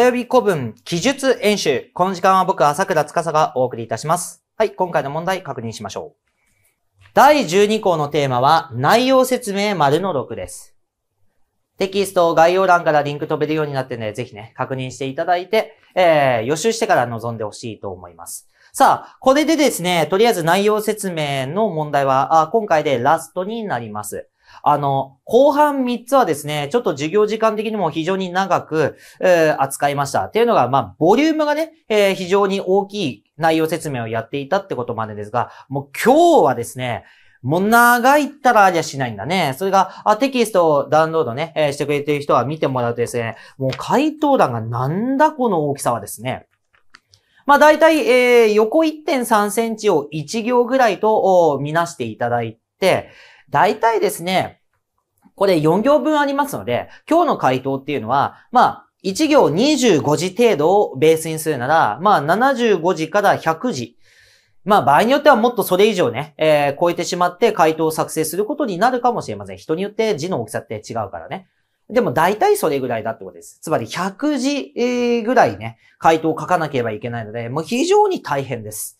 よび古文記述演習。この時間は僕、朝倉司がお送りいたします。はい、今回の問題確認しましょう。第12項のテーマは、内容説明丸の6です。テキスト概要欄からリンク飛べるようになってね、ぜひね、確認していただいて、えー、予習してから臨んでほしいと思います。さあ、これでですね、とりあえず内容説明の問題は、あ今回でラストになります。あの、後半3つはですね、ちょっと授業時間的にも非常に長く、えー、扱いました。っていうのが、まあ、ボリュームがね、えー、非常に大きい内容説明をやっていたってことまでですが、もう今日はですね、もう長いったらありゃしないんだね。それが、あテキストをダウンロードね、えー、してくれてる人は見てもらうとですね、もう回答欄がなんだこの大きさはですね。まあ大体、えー、横1.3センチを1行ぐらいと見なしていただいて、大体ですね、これ4行分ありますので、今日の回答っていうのは、まあ、1行25字程度をベースにするなら、まあ、75字から100字。まあ、場合によってはもっとそれ以上ね、えー、超えてしまって回答を作成することになるかもしれません。人によって字の大きさって違うからね。でも大体それぐらいだってことです。つまり100字ぐらいね、回答を書かなければいけないので、もう非常に大変です。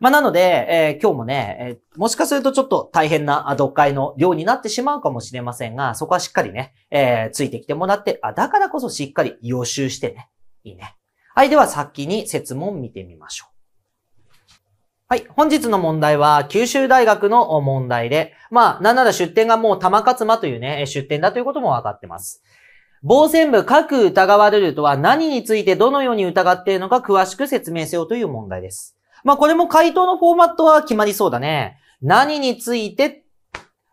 まあ、なので、えー、今日もね、えー、もしかするとちょっと大変な読解の量になってしまうかもしれませんが、そこはしっかりね、えー、ついてきてもらって、あ、だからこそしっかり予習してね。いいね。はい、では先に説問見てみましょう。はい。本日の問題は、九州大学の問題で、まあ、なんなら出典がもう玉勝間というね、出典だということも分かってます。傍線部各疑われるとは何についてどのように疑っているのか詳しく説明せよという問題です。まあ、これも回答のフォーマットは決まりそうだね。何について、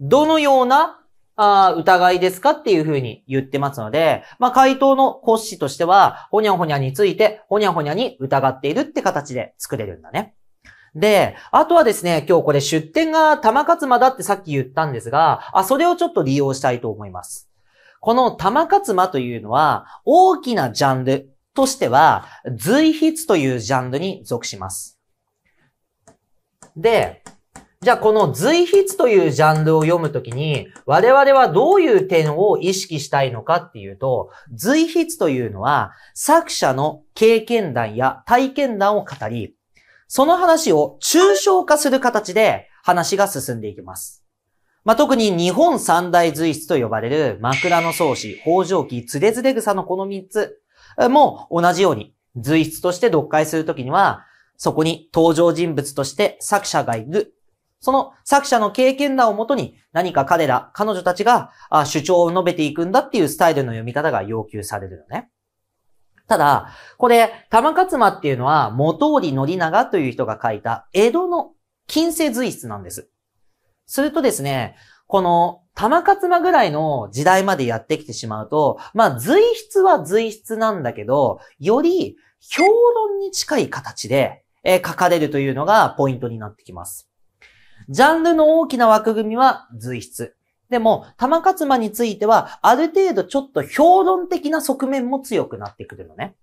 どのようなあ疑いですかっていうふうに言ってますので、まあ、回答の骨子としては、ほにゃほにゃについて、ほにゃほにゃに疑っているって形で作れるんだね。で、あとはですね、今日これ出典が玉勝まだってさっき言ったんですが、あ、それをちょっと利用したいと思います。この玉勝まというのは、大きなジャンルとしては、随筆というジャンルに属します。で、じゃあこの随筆というジャンルを読むときに、我々はどういう点を意識したいのかっていうと、随筆というのは作者の経験談や体験談を語り、その話を抽象化する形で話が進んでいきます。まあ、特に日本三大随筆と呼ばれる枕草子、北条記、つれずれ草のこの3つも同じように随筆として読解するときには、そこに登場人物として作者がいる。その作者の経験談をもとに何か彼ら、彼女たちが主張を述べていくんだっていうスタイルの読み方が要求されるよね。ただ、これ、玉勝間っていうのは、元織宣長という人が書いた江戸の近世随筆なんです。するとですね、この玉勝間ぐらいの時代までやってきてしまうと、まあ随筆は随筆なんだけど、より評論に近い形でえ書かれるというのがポイントになってきます。ジャンルの大きな枠組みは随筆。でも、玉勝間については、ある程度ちょっと評論的な側面も強くなってくるのね。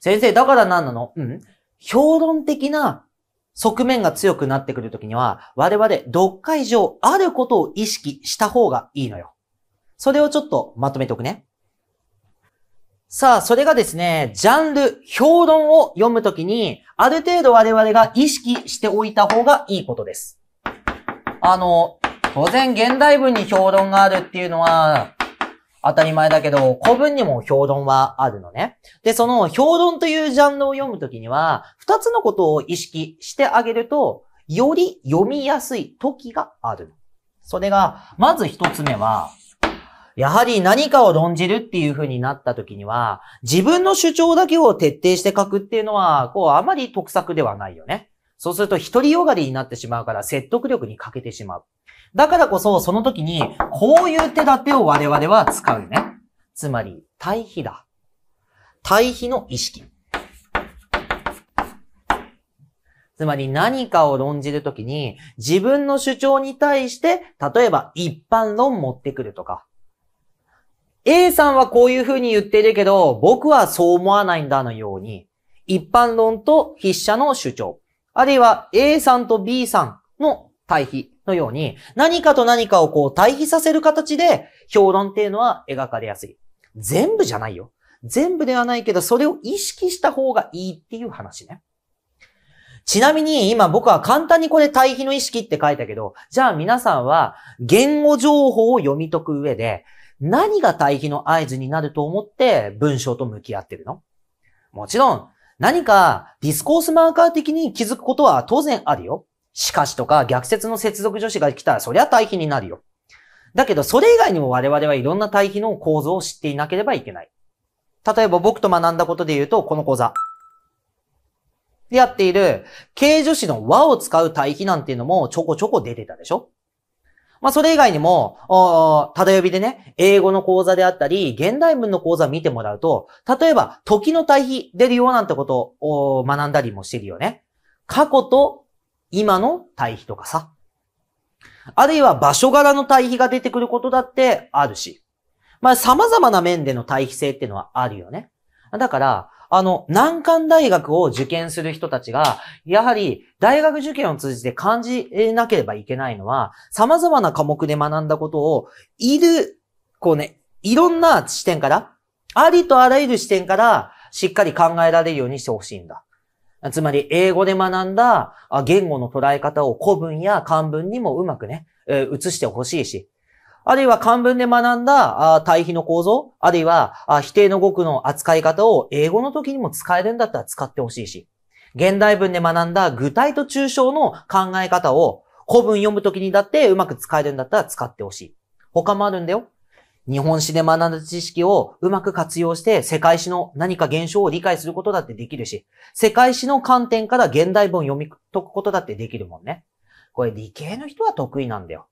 先生、だから何なのうん。評論的な側面が強くなってくるときには、我々、読解上、あることを意識した方がいいのよ。それをちょっとまとめておくね。さあ、それがですね、ジャンル、評論を読むときに、ある程度我々が意識しておいた方がいいことです。あの、当然現代文に評論があるっていうのは、当たり前だけど、古文にも評論はあるのね。で、その評論というジャンルを読むときには、二つのことを意識してあげると、より読みやすい時がある。それが、まず一つ目は、やはり何かを論じるっていう風になった時には、自分の主張だけを徹底して書くっていうのは、こう、あまり得策ではないよね。そうすると一人よがりになってしまうから説得力に欠けてしまう。だからこそ、その時に、こういう手立てを我々は使うよね。つまり、対比だ。対比の意識。つまり何かを論じるときに、自分の主張に対して、例えば一般論持ってくるとか、A さんはこういう風に言ってるけど、僕はそう思わないんだのように、一般論と筆者の主張、あるいは A さんと B さんの対比のように、何かと何かをこう対比させる形で、評論っていうのは描かれやすい。全部じゃないよ。全部ではないけど、それを意識した方がいいっていう話ね。ちなみに今僕は簡単にこれ対比の意識って書いたけど、じゃあ皆さんは言語情報を読み解く上で、何が対比の合図になると思って文章と向き合ってるのもちろん、何かディスコースマーカー的に気づくことは当然あるよ。しかしとか逆説の接続助詞が来たらそりゃ対比になるよ。だけどそれ以外にも我々はいろんな対比の構造を知っていなければいけない。例えば僕と学んだことで言うと、この講座。でやっている形助詞の和を使う対比なんていうのもちょこちょこ出てたでしょまあ、それ以外にも、ただ呼びでね、英語の講座であったり、現代文の講座見てもらうと、例えば、時の対比出るようなんてことを学んだりもしてるよね。過去と今の対比とかさ。あるいは場所柄の対比が出てくることだってあるし。まあ、様々な面での対比性っていうのはあるよね。だから、あの、難関大学を受験する人たちが、やはり大学受験を通じて感じなければいけないのは、様々な科目で学んだことを、いる、こうね、いろんな視点から、ありとあらゆる視点から、しっかり考えられるようにしてほしいんだ。つまり、英語で学んだ言語の捉え方を古文や漢文にもうまくね、移してほしいし、あるいは漢文で学んだ対比の構造、あるいは否定の語句の扱い方を英語の時にも使えるんだったら使ってほしいし、現代文で学んだ具体と抽象の考え方を古文読む時にだってうまく使えるんだったら使ってほしい。他もあるんだよ。日本史で学んだ知識をうまく活用して世界史の何か現象を理解することだってできるし、世界史の観点から現代文を読み解くことだってできるもんね。これ理系の人は得意なんだよ。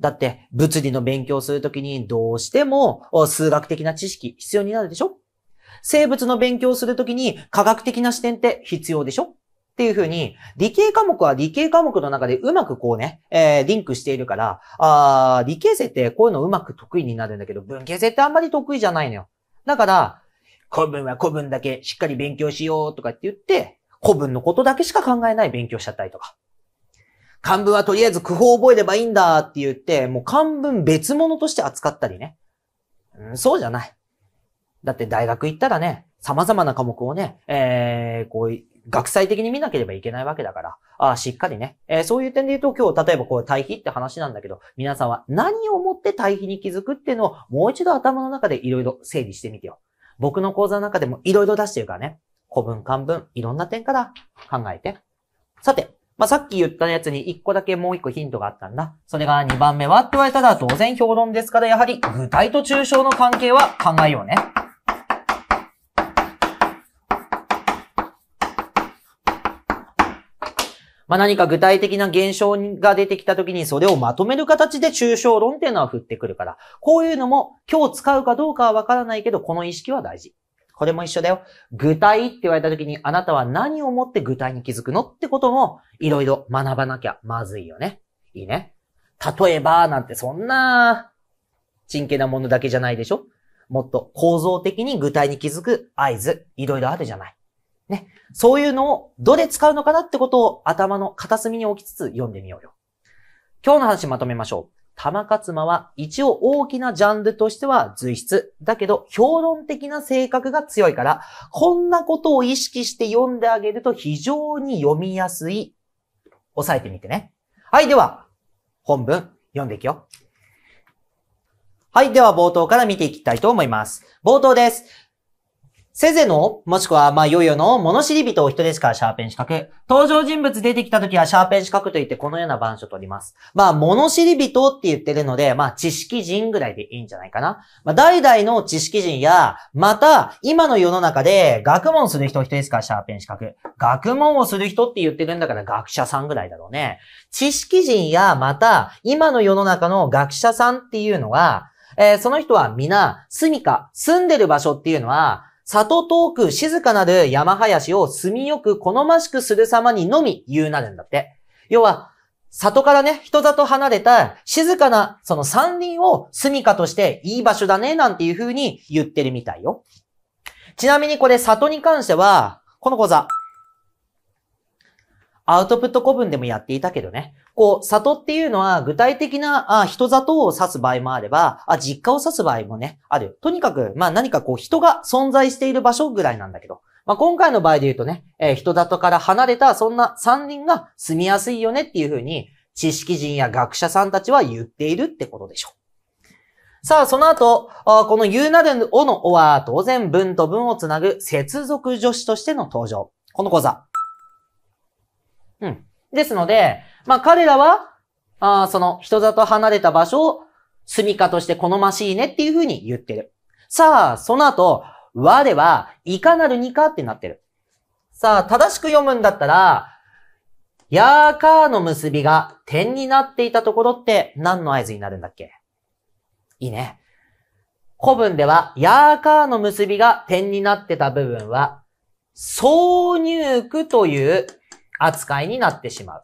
だって、物理の勉強するときにどうしても数学的な知識必要になるでしょ生物の勉強するときに科学的な視点って必要でしょっていうふうに、理系科目は理系科目の中でうまくこうね、えー、リンクしているから、あ理系生ってこういうのうまく得意になるんだけど、文系生ってあんまり得意じゃないのよ。だから、古文は古文だけしっかり勉強しようとかって言って、古文のことだけしか考えない勉強しちゃったりとか。漢文はとりあえず句法を覚えればいいんだって言って、もう漢文別物として扱ったりね。うん、そうじゃない。だって大学行ったらね、様々な科目をね、えー、こう、学際的に見なければいけないわけだから、ああ、しっかりね、えー、そういう点で言うと今日、例えばこう、対比って話なんだけど、皆さんは何をもって対比に気づくっていうのをもう一度頭の中でいろいろ整理してみてよ。僕の講座の中でもいろいろ出してるからね、古文、漢文、いろんな点から考えて。さて、まあ、さっき言ったやつに1個だけもう1個ヒントがあったんだ。それが2番目はって言われたら当然評論ですから、やはり具体と抽象の関係は考えようね。まあ、何か具体的な現象が出てきた時にそれをまとめる形で抽象論っていうのは振ってくるから、こういうのも今日使うかどうかはわからないけど、この意識は大事。これも一緒だよ。具体って言われた時にあなたは何をもって具体に気づくのってこともいろいろ学ばなきゃまずいよね。いいね。例えばなんてそんな、真剣なものだけじゃないでしょもっと構造的に具体に気づく合図、いろいろあるじゃない。ね。そういうのをどれ使うのかなってことを頭の片隅に置きつつ読んでみようよ。今日の話まとめましょう。玉勝馬は一応大きなジャンルとしては随筆。だけど、評論的な性格が強いから、こんなことを意識して読んであげると非常に読みやすい。押さえてみてね。はい、では、本文読んでいくよ。はい、では冒頭から見ていきたいと思います。冒頭です。せぜの、もしくは、まあ、よよの、物知り人を人ですから、シャーペン四角。登場人物出てきた時は、シャーペン四角と言って、このような板書を取ります。まあ、物知り人って言ってるので、まあ、知識人ぐらいでいいんじゃないかな。まあ、代々の知識人や、また、今の世の中で、学問する人を人ですから、シャーペン四角。学問をする人って言ってるんだから、学者さんぐらいだろうね。知識人や、また、今の世の中の学者さんっていうのは、えー、その人は皆、住みか、住んでる場所っていうのは、里遠く静かなる山林を住みよく好ましくする様にのみ言うなるんだって。要は、里からね、人里離れた静かなその山林を住処としていい場所だね、なんていう風に言ってるみたいよ。ちなみにこれ里に関しては、この講座、アウトプット古文でもやっていたけどね。こう、里っていうのは具体的なあ人里を指す場合もあればあ、実家を指す場合もね、ある。とにかく、まあ何かこう人が存在している場所ぐらいなんだけど。まあ今回の場合で言うとね、えー、人里から離れたそんな山林が住みやすいよねっていうふうに、知識人や学者さんたちは言っているってことでしょう。さあ、その後、この言うなるおのおは当然文と文をつなぐ接続助詞としての登場。この講座、うん。ですので、まあ彼らは、あその人里離れた場所を住処として好ましいねっていうふうに言ってる。さあ、その後、和では、いかなるにかってなってる。さあ、正しく読むんだったら、やーかーの結びが点になっていたところって何の合図になるんだっけいいね。古文では、やーかーの結びが点になってた部分は、挿入句という扱いになってしまう。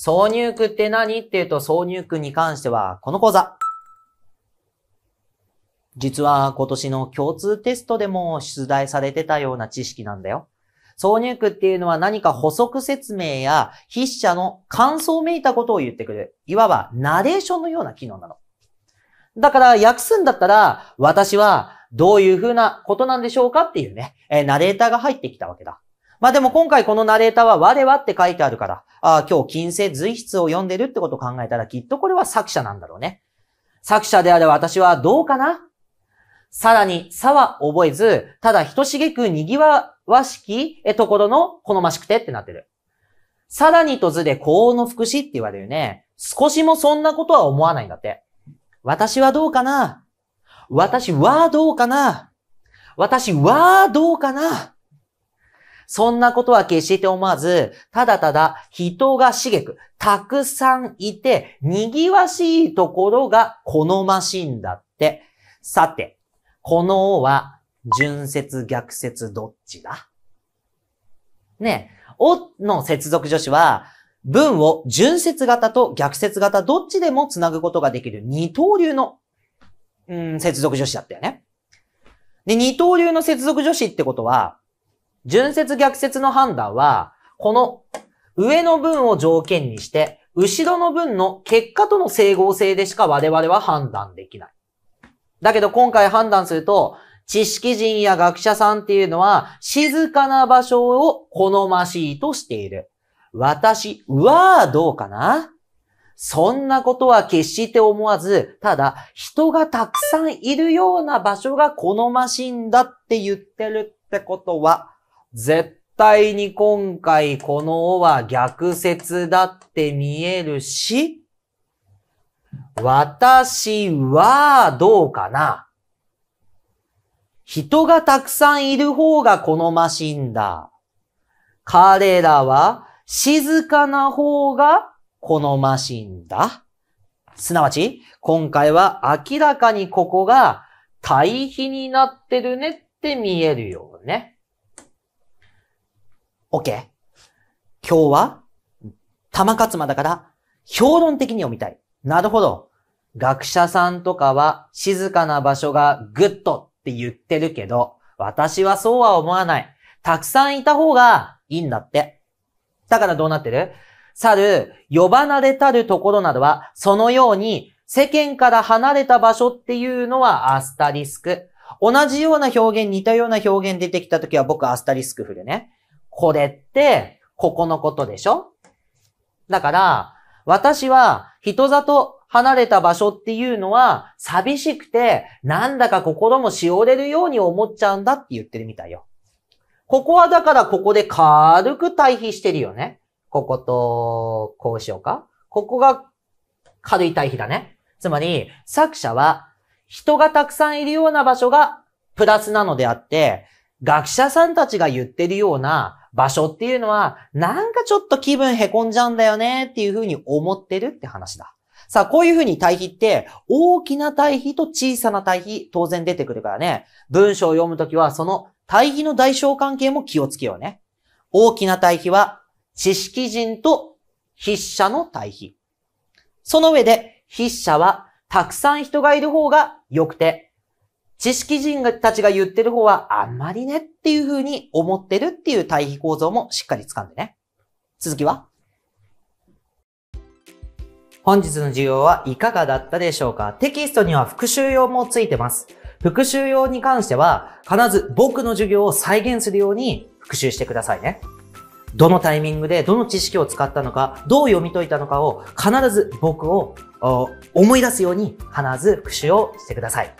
挿入句って何っていうと、挿入句に関しては、この講座。実は今年の共通テストでも出題されてたような知識なんだよ。挿入句っていうのは何か補足説明や筆者の感想をめいたことを言ってくれる。いわばナレーションのような機能なの。だから訳すんだったら、私はどういうふうなことなんでしょうかっていうね、えナレーターが入ってきたわけだ。まあでも今回このナレーターは我はって書いてあるから、あ今日金星随筆を読んでるってことを考えたらきっとこれは作者なんだろうね。作者であれ私はどうかなさらに、さは覚えず、ただひとしげく賑わわしきところの好ましくてってなってる。さらにと図で幸運の福祉って言われるね。少しもそんなことは思わないんだって。私はどうかな私はどうかな私はどうかなそんなことは決して思わず、ただただ人が茂く、たくさんいて、賑わしいところが好ましいんだって。さて、この王は、純接逆接どっちだねえ、おの接続助詞は、文を純接型と逆接型どっちでも繋ぐことができる二刀流の、うん、接続助詞だったよね。で、二刀流の接続助詞ってことは、順接逆説の判断は、この上の文を条件にして、後ろの文の結果との整合性でしか我々は判断できない。だけど今回判断すると、知識人や学者さんっていうのは、静かな場所を好ましいとしている。私はどうかなそんなことは決して思わず、ただ人がたくさんいるような場所が好ましいんだって言ってるってことは、絶対に今回この尾は逆説だって見えるし、私はどうかな人がたくさんいる方が好ましいんだ。彼らは静かな方が好ましいんだ。すなわち、今回は明らかにここが対比になってるねって見えるよね。OK。今日は、玉勝間だから、評論的に読みたい。なるほど。学者さんとかは、静かな場所がグッドって言ってるけど、私はそうは思わない。たくさんいた方がいいんだって。だからどうなってる去る、呼ばなれたるところなどは、そのように、世間から離れた場所っていうのはアスタリスク。同じような表現、似たような表現出てきたときは僕アスタリスク振るね。これって、ここのことでしょだから、私は人里離れた場所っていうのは寂しくて、なんだか心もしおれるように思っちゃうんだって言ってるみたいよ。ここはだからここで軽く対比してるよね。ここと、こうしようか。ここが軽い対比だね。つまり、作者は人がたくさんいるような場所がプラスなのであって、学者さんたちが言ってるような場所っていうのは、なんかちょっと気分凹んじゃうんだよねっていうふうに思ってるって話だ。さあ、こういうふうに対比って、大きな対比と小さな対比、当然出てくるからね。文章を読むときは、その対比の代償関係も気をつけようね。大きな対比は、知識人と筆者の対比。その上で、筆者は、たくさん人がいる方が良くて、知識人たちが言ってる方はあんまりねっていうふうに思ってるっていう対比構造もしっかり掴んでね。続きは本日の授業はいかがだったでしょうかテキストには復習用もついてます。復習用に関しては必ず僕の授業を再現するように復習してくださいね。どのタイミングでどの知識を使ったのか、どう読み解いたのかを必ず僕を思い出すように必ず復習をしてください。